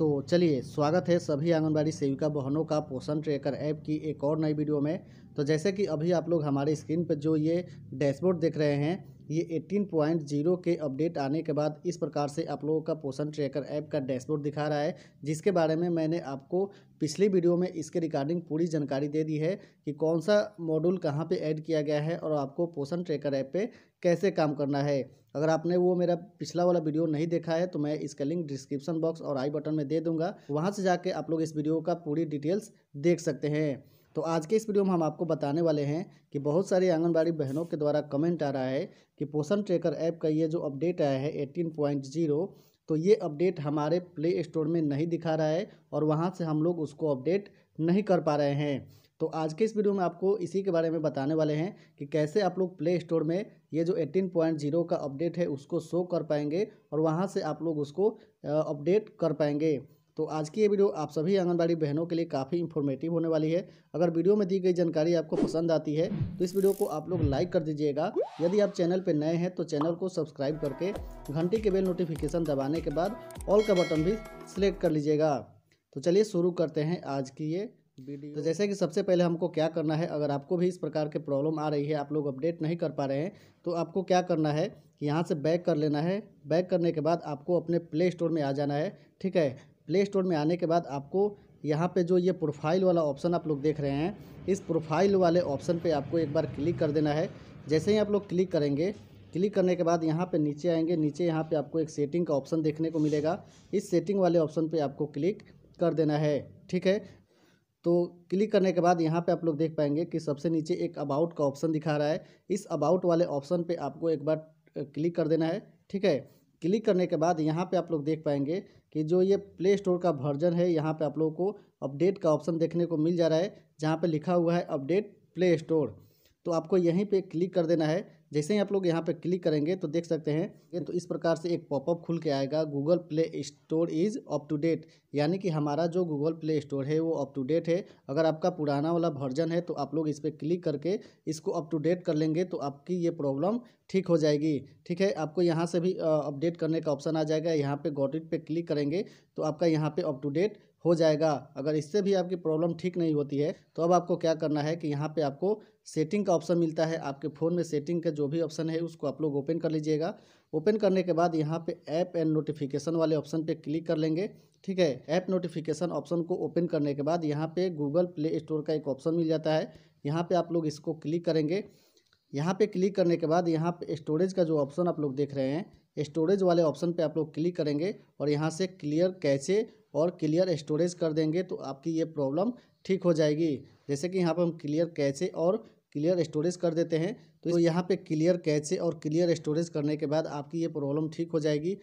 तो चलिए स्वागत है सभी आंगनबाड़ी सेविका बहनों का पोषण ट्रेकर ऐप की एक और नई वीडियो में तो जैसे कि अभी आप लोग हमारे स्क्रीन पर जो ये डैशबोर्ड देख रहे हैं ये 18.0 के अपडेट आने के बाद इस प्रकार से आप लोगों का पोषण ट्रैकर ऐप का डैशबोर्ड दिखा रहा है जिसके बारे में मैंने आपको पिछली वीडियो में इसके रिगार्डिंग पूरी जानकारी दे दी है कि कौन सा मॉड्यूल कहाँ पे ऐड किया गया है और आपको पोषण ट्रैकर ऐप पे कैसे काम करना है अगर आपने वो मेरा पिछला वाला वीडियो नहीं देखा है तो मैं इसका लिंक डिस्क्रिप्शन बॉक्स और आई बटन में दे दूंगा वहाँ से जाके आप लोग इस वीडियो का पूरी डिटेल्स देख सकते हैं तो आज के इस वीडियो में हम आपको बताने वाले हैं कि बहुत सारी आंगनबाड़ी बहनों के द्वारा कमेंट आ रहा है कि पोषण ट्रेकर ऐप का ये जो अपडेट आया है एटीन पॉइंट जीरो तो ये अपडेट हमारे प्ले स्टोर में नहीं दिखा रहा है और वहाँ से हम लोग उसको अपडेट नहीं कर पा रहे हैं तो आज के इस वीडियो में आपको इसी के बारे में बताने वाले हैं कि कैसे आप लोग प्ले स्टोर में ये जो जीरो का अपडेट है उसको शो कर पाएंगे और वहाँ से आप लोग उसको अपडेट कर पाएंगे तो आज की ये वीडियो आप सभी आंगनबाड़ी बहनों के लिए काफ़ी इन्फॉर्मेटिव होने वाली है अगर वीडियो में दी गई जानकारी आपको पसंद आती है तो इस वीडियो को आप लोग लाइक कर दीजिएगा यदि आप चैनल पर नए हैं तो चैनल को सब्सक्राइब करके घंटी के बेल नोटिफिकेशन दबाने के बाद ऑल का बटन भी सिलेक्ट कर लीजिएगा तो चलिए शुरू करते हैं आज की ये वीडियो तो जैसे कि सबसे पहले हमको क्या करना है अगर आपको भी इस प्रकार के प्रॉब्लम आ रही है आप लोग अपडेट नहीं कर पा रहे हैं तो आपको क्या करना है कि यहाँ से बैक कर लेना है बैक करने के बाद आपको अपने प्ले स्टोर में आ जाना है ठीक है प्ले स्टोर में आने के बाद आपको यहाँ पे जो ये प्रोफाइल वाला ऑप्शन आप लोग देख रहे हैं इस प्रोफाइल वाले ऑप्शन पे आपको एक बार क्लिक कर देना है जैसे ही आप लोग क्लिक करेंगे क्लिक करने के बाद यहाँ पे नीचे आएंगे नीचे यहाँ पे आपको एक सेटिंग का ऑप्शन देखने को मिलेगा इस सेटिंग वाले ऑप्शन पे आपको क्लिक कर देना है ठीक है तो क्लिक करने के बाद यहाँ पे आप लोग देख पाएंगे कि सबसे नीचे एक अबाउट का ऑप्शन दिखा रहा है इस अबाउट वाले ऑप्शन पर आपको एक बार क्लिक कर देना है ठीक है क्लिक करने के बाद यहाँ पे आप लोग देख पाएंगे कि जो ये प्ले स्टोर का वर्जन है यहाँ पे आप लोगों को अपडेट का ऑप्शन देखने को मिल जा रहा है जहाँ पे लिखा हुआ है अपडेट प्ले स्टोर तो आपको यहीं पे क्लिक कर देना है जैसे ही आप लोग यहाँ पर क्लिक करेंगे तो देख सकते हैं ये तो इस प्रकार से एक पॉपअप खुल के आएगा Google Play Store is up to date यानी कि हमारा जो गूगल प्ले स्टोर है वो अप टू डेट है अगर आपका पुराना वाला वर्जन है तो आप लोग इस पर क्लिक करके इसको अप टू डेट कर लेंगे तो आपकी ये प्रॉब्लम ठीक हो जाएगी ठीक है आपको यहाँ से भी अपडेट करने का ऑप्शन आ जाएगा यहाँ पर गॉट इट पर क्लिक करेंगे तो आपका यहाँ पर अप टू डेट हो जाएगा अगर इससे भी आपकी प्रॉब्लम ठीक नहीं होती है तो अब आपको क्या करना है कि यहाँ पे आपको सेटिंग का ऑप्शन मिलता है आपके फ़ोन में सेटिंग का जो भी ऑप्शन है उसको आप लोग ओपन कर लीजिएगा ओपन करने के बाद यहाँ पे ऐप एंड नोटिफिकेशन वाले ऑप्शन पे क्लिक कर लेंगे ठीक है ऐप नोटिफिकेशन ऑप्शन को ओपन करने के बाद यहाँ पे गूगल प्ले स्टोर का एक ऑप्शन मिल जाता है यहाँ पर आप लोग इसको क्लिक करेंगे यहाँ पर क्लिक करने के बाद यहाँ पर स्टोरेज का जो ऑप्शन आप लोग देख रहे हैं स्टोरेज वाले ऑप्शन पे आप लोग क्लिक करेंगे और यहाँ से क्लियर कैसे और क्लियर स्टोरेज कर देंगे तो आपकी ये प्रॉब्लम ठीक हो जाएगी जैसे कि यहाँ पर हम क्लियर कैसे और क्लियर स्टोरेज कर देते हैं तो यहाँ पे क्लियर कैसे और क्लियर स्टोरेज करने के बाद आपकी ये प्रॉब्लम ठीक हो जाएगी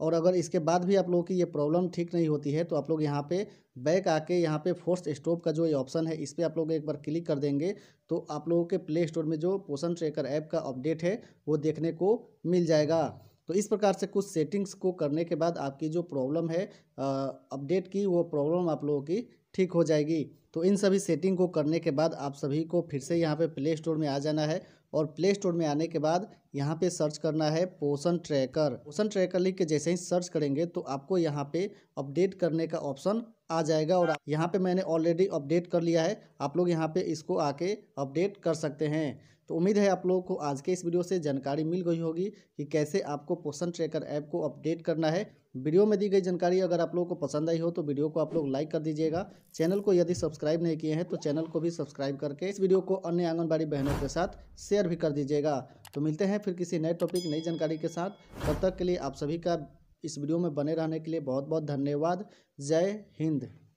और अगर इसके बाद भी आप लोगों की ये प्रॉब्लम ठीक नहीं होती है तो आप लोग यहाँ पे बैक आके यहाँ पे फोर्स स्टॉप का जो ये ऑप्शन है इस पर आप लोग एक बार क्लिक कर देंगे तो आप लोगों के प्ले स्टोर में जो पोषण ट्रेकर ऐप का अपडेट है वो देखने को मिल जाएगा तो इस प्रकार से कुछ सेटिंग्स को करने के बाद आपकी जो प्रॉब्लम है अपडेट की वो प्रॉब्लम आप लोगों की ठीक हो जाएगी तो इन सभी सेटिंग को करने के बाद आप सभी को फिर से यहाँ पे प्ले स्टोर में आ जाना है और प्ले स्टोर में आने के बाद यहाँ पे सर्च करना है पोषण ट्रैकर पोषण ट्रैकर लिख के जैसे ही सर्च करेंगे तो आपको यहाँ पे अपडेट करने का ऑप्शन आ जाएगा और यहाँ पे मैंने ऑलरेडी अपडेट कर लिया है आप लोग यहाँ पे इसको आके अपडेट कर सकते हैं तो उम्मीद है आप लोगों को आज के इस वीडियो से जानकारी मिल गई होगी कि कैसे आपको पोषण ट्रैकर ऐप को अपडेट करना है वीडियो में दी गई जानकारी अगर आप लोगों को पसंद आई हो तो वीडियो को आप लोग लाइक कर दीजिएगा चैनल को यदि सब्सक्राइब नहीं किए हैं तो चैनल को भी सब्सक्राइब करके इस वीडियो को अन्य आंगनबाड़ी बहनों के साथ शेयर भी कर दीजिएगा तो मिलते हैं फिर किसी नए टॉपिक नई जानकारी के साथ तब तक के लिए आप सभी का इस वीडियो में बने रहने के लिए बहुत बहुत धन्यवाद जय हिंद